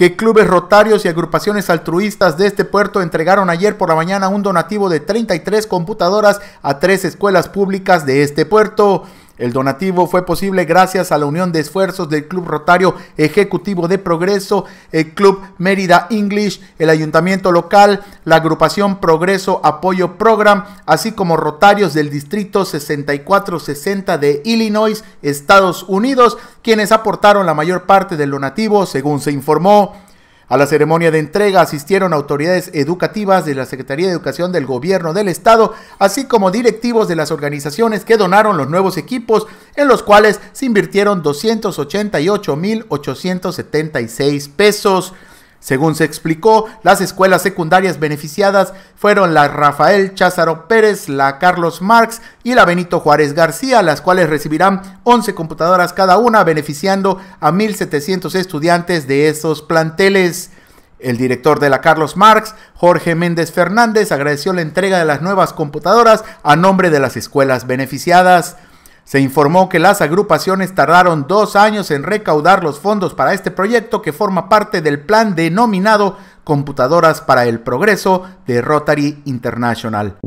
que clubes rotarios y agrupaciones altruistas de este puerto entregaron ayer por la mañana un donativo de 33 computadoras a tres escuelas públicas de este puerto. El donativo fue posible gracias a la unión de esfuerzos del Club Rotario Ejecutivo de Progreso, el Club Mérida English, el Ayuntamiento Local, la agrupación Progreso Apoyo Program, así como Rotarios del Distrito 6460 de Illinois, Estados Unidos, quienes aportaron la mayor parte del donativo, según se informó. A la ceremonia de entrega asistieron autoridades educativas de la Secretaría de Educación del Gobierno del Estado, así como directivos de las organizaciones que donaron los nuevos equipos, en los cuales se invirtieron 288.876 pesos. Según se explicó, las escuelas secundarias beneficiadas fueron la Rafael Cházaro Pérez, la Carlos Marx y la Benito Juárez García, las cuales recibirán 11 computadoras cada una, beneficiando a 1.700 estudiantes de esos planteles. El director de la Carlos Marx, Jorge Méndez Fernández, agradeció la entrega de las nuevas computadoras a nombre de las escuelas beneficiadas. Se informó que las agrupaciones tardaron dos años en recaudar los fondos para este proyecto que forma parte del plan denominado Computadoras para el Progreso de Rotary International.